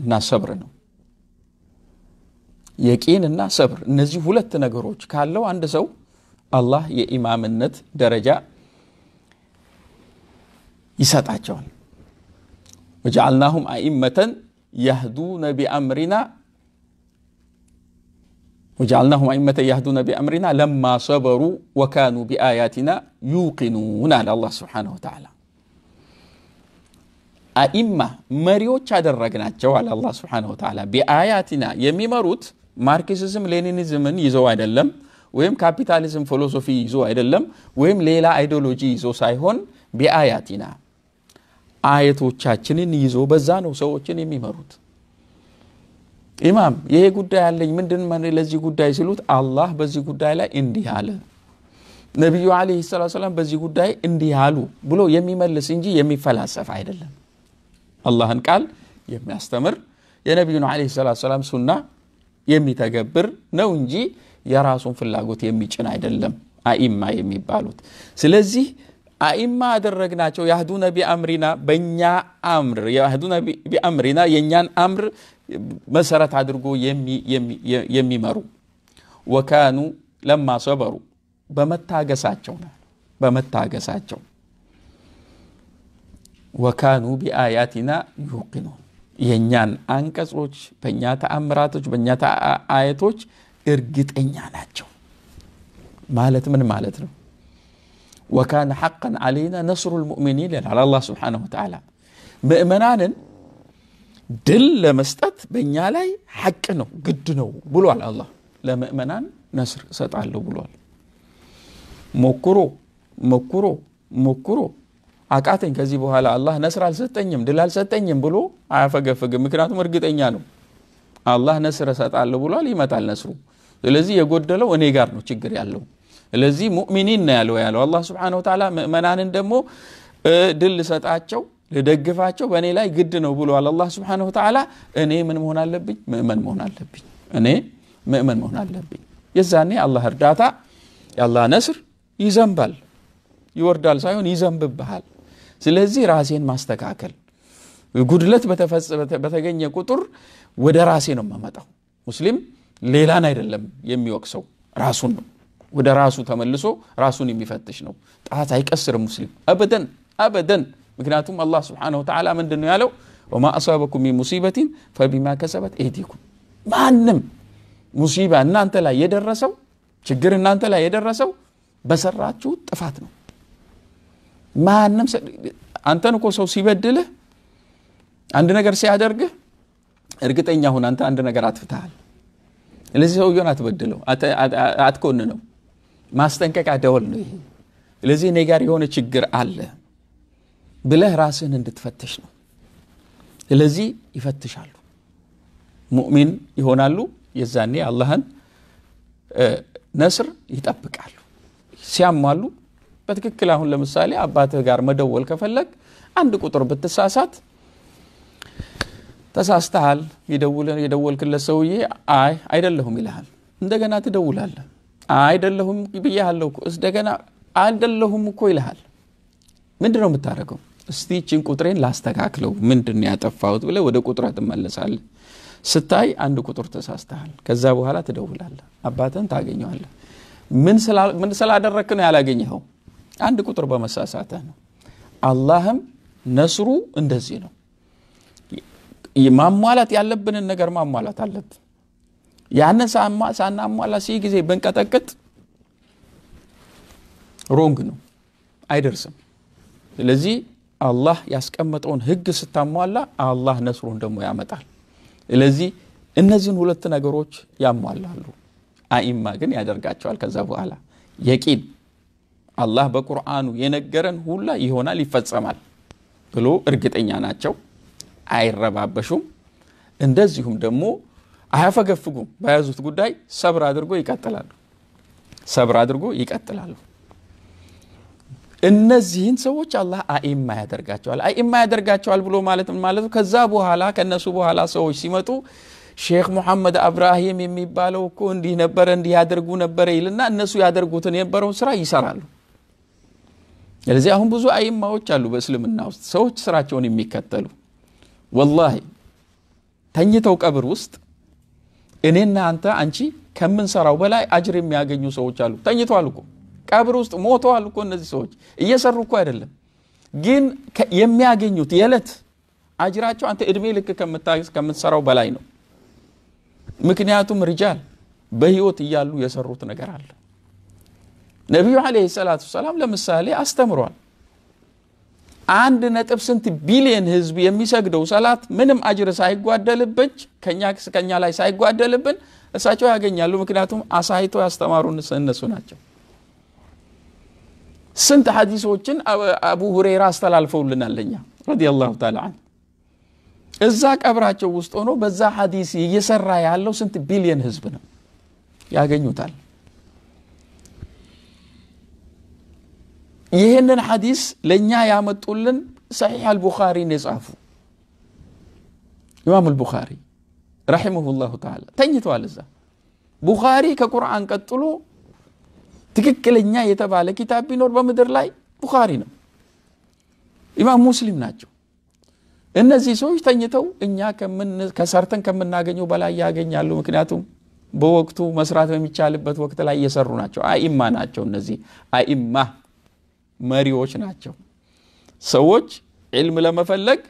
እና ሰብር ነው። የቂን እና ሰብር እነዚህ ሁለት ነገሮች ካለው አንድ ሰው አላህ የኢማምነት ደረጃ ይሰጣቸዋል። ወጀዓልናሁም አኢመተን ያህዱነ ቢአምሪና وجعلناهم أئمة يهدون بأمرنا لما صبروا وكانوا بآياتنا يوقنون على الله سبحانه وتعالى أئمة مريو تشاد الرقناتشو على الله سبحانه وتعالى بآياتنا يمي مروت ماركسيزم لينينيزم يزو عيد اللم ويم كابيتاليزم فلوسوفي يزو عيد اللم ويم ليلة ايدولوجي يزو سايهون بآياتنا آياتو تشاتشنين يزو بزانو سوو تشنين يمي مروت ኢማም ይሄ ጉዳይ አለኝ ምንድን ለዚህ ጉዳይ ሲሉት አላህ በዚህ ጉዳይ ላይ እንዲህ አለ፣ ነቢዩ ዓለይሂ ሰላም በዚህ ጉዳይ እንዲህ አሉ ብሎ የሚመልስ እንጂ የሚፈላሰፍ አይደለም። አላህን ቃል የሚያስተምር የነቢዩን አለ ሰላ ሰላም ሱና የሚተገብር ነው እንጂ የራሱን ፍላጎት የሚጭን አይደለም። አኢማ የሚባሉት ስለዚህ አኢማ አደረግናቸው። የህዱነ ቢአምሪና በእኛ አምር የህዱነ ቢአምሪና የእኛን አምር መሰረት አድርጎ የሚመሩ ወካኑ ለማ ሰበሩ በመታገሳቸው በመታገሳቸው ወካኑ ቢአያቲና ዩቅኑን የእኛን አንቀጾች በእኛ ተአምራቶች በእኛ አየቶች እርግጠኛ ናቸው ማለት ምን ማለት ነው ወካነ ሐቀን አለይና ነስሩ ልሙእሚኒን ይላል አላ ስብሓንሁ ወተዓላ ምእመናንን ድል ለመስጠት በእኛ ላይ ሐቅ ነው ግድ ነው ብሏል አላህ ለምእመናን ነስር እሰጣለሁ ብሏል ሞክሮ ሞክሮ ሞክሮ አቃተኝ ከዚህ በኋላ አላህ ነስር አልሰጠኝም ድል አልሰጠኝም ብሎ አያፈገፍግም ምክንያቱም እርግጠኛ ነው አላህ ነስር እሰጣለሁ ብሏል ይመጣል ነስሩ ስለዚህ የጎደለው እኔ ጋር ነው ችግር ያለው ስለዚህ ሙእሚኒን ነው ያለው ያለው አላ ስብን ተዓላ ምእመናንን ደግሞ ድል ሰጣቸው። ልደግፋቸው በእኔ ላይ ግድ ነው ብሏል አላህ ስብን ተላ እኔ ምን መሆን አለብኝ ምእመን መሆን አለብኝ እኔ ምእመን መሆን አለብኝ የዛኔ አላ እርዳታ የአላ ነስር ይዘንባል ይወርዳል ሳይሆን ይዘንብብሃል ስለዚህ ራሴን ማስተካከል ጉድለት በተገኘ ቁጥር ወደ ራሴ ነው መመጣው ሙስሊም ሌላን አይደለም የሚወቅሰው ራሱን ነው ወደ ራሱ ተመልሶ ራሱን የሚፈትሽ ነው ጣት አይቀስርም ሙስሊም አበደን አበደን ምክንያቱም አላህ ስብሓነሁ ወተዓላ ምንድን ነው ያለው ወማ አሳበኩም ሚን ሙሲበቲን ፈቢማ ከሰበት ኤዲኩም ማንም ሙሲባ እናንተ ላይ የደረሰው ችግር እናንተ ላይ የደረሰው በሰራችሁ ጥፋት ነው ማንም አንተን እኮ ሰው ሲበድልህ አንድ ነገር ሲያደርግህ እርግጠኛ ሁን አንተ አንድ ነገር አትፍትሃል ስለዚህ ሰውየውን አትበድለው አትኮንነው ማስጠንቀቂያ ደወል ነው ይሄ ስለዚህ እኔ ጋር የሆነ ችግር አለ ብለህ ራስህን እንድትፈትሽ ነው። ስለዚህ ይፈትሻሉ፣ ሙእሚን ይሆናሉ። የዛኔ አላህን ነስር ይጠብቃሉ። ሲያሟሉ በትክክል አሁን ለምሳሌ አባትህ ጋር መደወል ከፈለግ አንድ ቁጥር ብትሳሳት ተሳስተሃል፣ የደወልክለት ሰውዬ አይ አይደለሁም ይልሃል። እንደገና ትደውላለህ። አይደለሁም ብያለሁ፣ እንደገና አይደለሁም እኮ ይልሃል። ምንድነው ነው የምታደርገው? እስቲ ይህችን ቁጥሬን ላስተካክለው ምንድን ያጠፋሁት ብለ ወደ ቁጥረ ትመለሳለህ። ስታይ አንድ ቁጥር ተሳስተሃል። ከዛ በኋላ ትደውላለህ፣ አባትን ታገኘዋለህ። ምን ስላደረክ ነው ያላገኘኸው? አንድ ቁጥር በመሳሳተ ነው። አላህም ነስሩ እንደዚህ ነው። ማሟላት ያለብንን ነገር ማሟላት አለብን። ያንን ሳናሟላ ሲ ጊዜ ብንቀጠቅጥ ሮንግ ነው፣ አይደርስም። ስለዚህ አላህ ያስቀመጠውን ህግ ስታሟላ አላህ ነስሩን ደግሞ ያመጣል። ስለዚህ እነዚህን ሁለት ነገሮች ያሟላሉ። አኢማ ግን ያደርጋቸዋል። ከዛ በኋላ የቂን አላህ በቁርአኑ የነገረን ሁላ ይሆናል፣ ይፈጸማል ብሎ እርግጠኛ ናቸው። አይረባበሹም። እንደዚሁም ደግሞ አያፈገፍጉም። በያዙት ጉዳይ ሰብር አድርጎ ይቀጥላሉ። ሰብር አድርጎ ይቀጥላሉ። እነዚህን ሰዎች አላህ አኢማ ያደርጋቸዋል። አኢማ ያደርጋቸዋል ብሎ ማለት ማለት ከዛ በኋላ ከነሱ በኋላ ሰዎች ሲመጡ ሼክ ሙሐመድ አብራሂም የሚባለው እኮ እንዲህ ነበረ እንዲህ ያደርጉ ነበረ ይልና እነሱ ያደርጉትን የነበረውን ስራ ይሰራሉ። ስለዚህ አሁን ብዙ አኢማዎች አሉ በእስልምና ውስጥ ሰዎች ስራቸውን የሚከተሉ ወላሂ ተኝተው ቀብር ውስጥ እኔና አንተ አንቺ ከምንሰራው በላይ አጅር የሚያገኙ ሰዎች አሉ። ተኝተዋል እኮ ቀብር ውስጥ ሞተዋል እኮ እነዚህ ሰዎች እየሰሩ እኮ አይደለም። ግን የሚያገኙት የዕለት አጅራቸው አንተ እድሜ ልክ ከምትሰራው በላይ ነው። ምክንያቱም ርጃል በህይወት እያሉ የሰሩት ነገር አለ። ነቢዩ አለህ ሰላት ሰላም ለምሳሌ አስተምሯል። አንድ ነጥብ ስንት ቢሊየን ህዝብ የሚሰግደው ሰላት ምንም አጅር ሳይጓደልብን ከኛ ከኛ ላይ ሳይጓደልብን እሳቸው ያገኛሉ። ምክንያቱም አሳይቶ ያስተማሩን እነሱ ናቸው። سنت حديث وچن أبو هريرة استلال فول لنا رضي الله تعالى عنه إزاك أبراج وستونو بزا حديث يسر رايا اللو سنت بليان هزبنا يا غنيو تعالى يهنن حديث لنيا يا متولن صحيح البخاري نزعفو إمام البخاري رحمه الله تعالى تنجي توال بخاري كقرآن قد ትክክለኛ የተባለ ኪታብ ቢኖር በምድር ላይ ቡኻሪ ነው ኢማም ሙስሊም ናቸው እነዚህ ሰዎች ተኝተው እኛ ከሰርተን ከምናገኘው በላይ ያገኛሉ ምክንያቱም በወቅቱ መስራት በሚቻልበት ወቅት ላይ እየሰሩ ናቸው አኢማ ናቸው እነዚህ አኢማ መሪዎች ናቸው ሰዎች ዕልም ለመፈለግ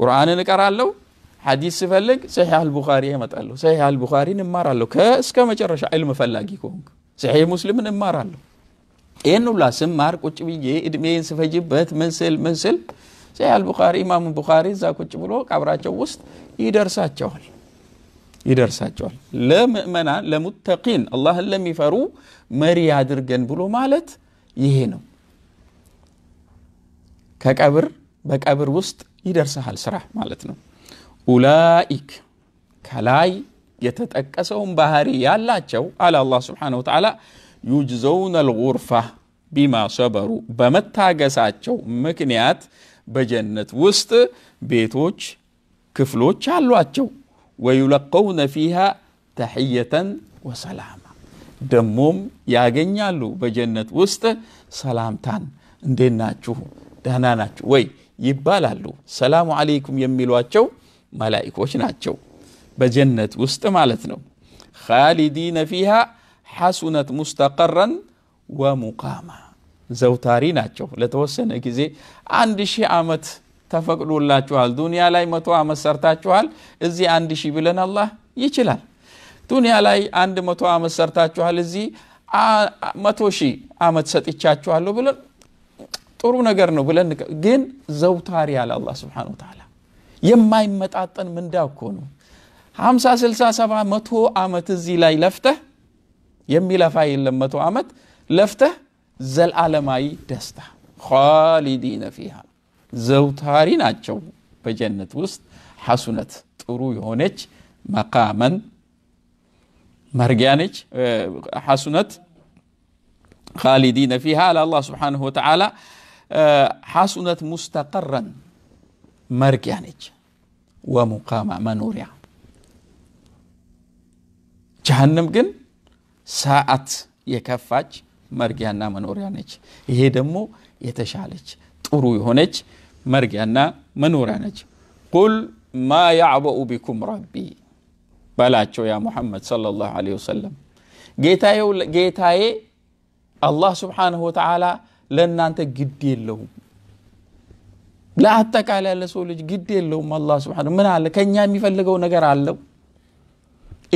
ቁርአንን እቀራለሁ ሐዲስ ስፈልግ ሰሒሕ አልቡኻሪ እመጣለሁ ሰሒሕ አልቡኻሪን እማራለሁ ከእስከ መጨረሻ ዕልም ፈላጊ ከሆንክ ስሒ ሙስሊምን እማራለሁ። ይህን ሁላ ስማር ቁጭ ብዬ እድሜን ስፈጅበት ምስል ምስል ስሒ ኢማሙ ቡኻሪ እዛ ቁጭ ብሎ ቀብራቸው ውስጥ ይደርሳቸዋል ይደርሳቸዋል። ለምእመናን ለሙተቂን አላህን ለሚፈሩ መሪ አድርገን ብሎ ማለት ይሄ ነው። ከቀብር በቀብር ውስጥ ይደርሰሃል ስራ ማለት ነው። ኡላኢክ ከላይ የተጠቀሰውን ባህሪ ያላቸው አለ አላህ ስብሓነሁ ወተዓላ ዩጅዘውነ ልጉርፋ ቢማ ሰበሩ በመታገሳቸው ምክንያት በጀነት ውስጥ ቤቶች፣ ክፍሎች አሏቸው። ወዩለቀውነ ፊሃ ተሕየተን ወሰላማ ደሞም ያገኛሉ በጀነት ውስጥ ሰላምታን እንዴት ናችሁ ደህና ናችሁ ወይ ይባላሉ። ሰላሙ አለይኩም የሚሏቸው መላኢኮች ናቸው። በጀነት ውስጥ ማለት ነው ካሊዲነ ፊሃ ሐሱነት ሙስተቀረን ወሙቃማ ዘውታሪ ናቸው ለተወሰነ ጊዜ አንድ ሺህ ዓመት ተፈቅዶላችኋል ዱንያ ላይ መቶ ዓመት ሰርታችኋል እዚህ አንድ ሺህ ብለን አላህ ይችላል ዱንያ ላይ አንድ መቶ ዓመት ሰርታችኋል እዚህ መቶ ሺህ ዓመት ሰጥቻችኋለሁ ብለን ጥሩ ነገር ነው ብለን ግን ዘውታሪ ያለ አላህ ስብሓን ተዓላ የማይመጣጠን ምንዳ እኮ ነው ሀምሳ ስልሳ ሰባ መቶ ዓመት እዚህ ላይ ለፍተህ የሚለፋ የለም መቶ ዓመት ለፍተህ ዘላለማዊ ደስታ ኻሊዲነ ፊሃ ዘውታሪ ናቸው በጀነት ውስጥ ሐሱነት ጥሩ የሆነች መቃመን መርጊያ ነች ሐሱነት ኻሊዲነ ፊሃ ለአላህ ስብሓንሁ ወተዓላ ሐሱነት ሙስተቀረን መርጊያ ነች ወሙቃማ መኖሪያ ጀሃንም ግን ሰዓት የከፋች መርጊያና መኖሪያ ነች። ይሄ ደግሞ የተሻለች ጥሩ የሆነች መርጊያና መኖሪያ ነች። ቁል ማ ያዕበኡ ቢኩም ረቢ በላቸው ያ ሙሐመድ ሰለላሁ ዐለይሂ ወሰለም ጌታዬ አላህ ስብሓንሁ ወተዓላ ለእናንተ ግድ የለውም ለአጠቃላይ ለሰው ልጅ ግድ የለውም። አላ ስብሓንሁ ምን አለ ከእኛ የሚፈልገው ነገር አለው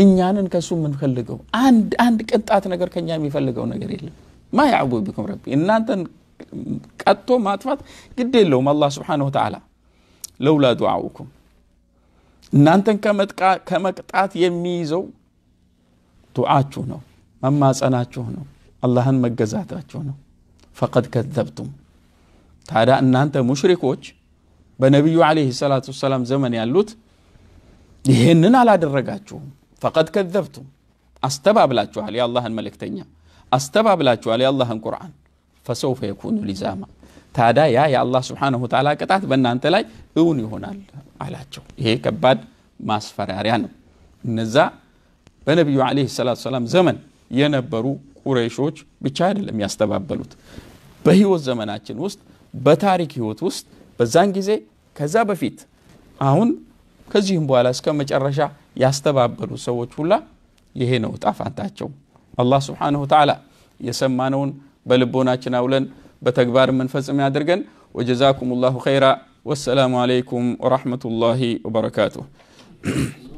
እኛንን ከሱ የምንፈልገው አንድ አንድ ቅንጣት ነገር ከኛ የሚፈልገው ነገር የለም ማ ያዕቡ ቢኩም ረቢ እናንተን ቀጥቶ ማጥፋት ግድ የለውም አላ ስብሓን ወተዓላ ለውላ ዱዓኡኩም እናንተን ከመቅጣት የሚይዘው ዱዓችሁ ነው መማፀናችሁ ነው አላህን መገዛታችሁ ነው ፈቀድ ከዘብቱም ታዲያ እናንተ ሙሽሪኮች በነቢዩ አለህ ሰላት ሰላም ዘመን ያሉት ይህንን አላደረጋችሁም فقد كذبتم استباب لاتشو هل يا الله الملك تنيا استباب لاتشو يا الله القرآن فسوف يكون لزاما تادا يا يا الله سبحانه وتعالى كتات بنا انت لاي اوني هنا على اتشو هي إيه كباد ما سفر عريان نزا بنبي عليه الصلاة والسلام زمن ينبرو قريشوش بچاد لم يستباب بلوت بهيو الزمن اتشن وست بتاريك يوت وست بزانجزي كذا بفيت አሁን كزيهم بوالاس كما جرشا يستباب برو سووت فلا يهينو تعفان تاتشو الله سبحانه وتعالى يسمانون بلبونا چناولن بتكبار من فزم يادرغن وجزاكم الله خيرا والسلام عليكم ورحمة الله وبركاته